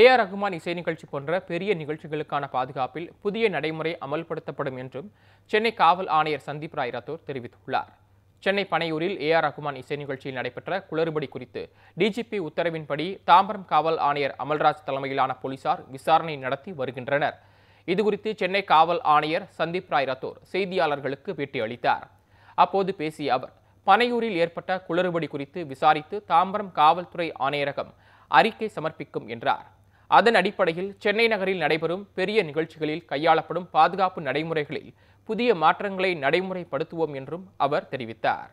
AR Rahman இசை நிகழ்ச்சி போன்ற பெரிய நிகழ்ச்சிகளுக்கான பாதுகாப்பில் புதிய நடைமுறை அமல்படுத்தப்படும் என்றும் சென்னை காவல் ஆணையர் சந்தீப் ராய் ரத்தோர் தெரிவித்துள்ளார் சென்னை பனையூரில் ஏ ஆர் ரகுமான் இசை நிகழ்ச்சியில் நடைபெற்ற குளறுபடி குறித்து டிஜிபி உத்தரவின்படி தாம்பரம் காவல் ஆணையர் அமல்ராஜ் தலைமையிலான போலீசார் விசாரணை நடத்தி வருகின்றனர் இதுகுறித்து சென்னை காவல் ஆணையர் சந்தீப் ராய் ரத்தோர் செய்தியாளர்களுக்கு பேட்டி அளித்தார் அப்போது பேசிய அவர் பனையூரில் ஏற்பட்ட குளறுபடி குறித்து விசாரித்து தாம்பரம் காவல்துறை ஆணையரகம் அறிக்கை சமர்ப்பிக்கும் என்றார் அதன் அடிப்படையில் சென்னை நகரில் நடைபெறும் பெரிய நிகழ்ச்சிகளில் கையாளப்படும் பாதுகாப்பு நடைமுறைகளில் புதிய மாற்றங்களை நடைமுறைப்படுத்துவோம் என்றும் அவர் தெரிவித்தார்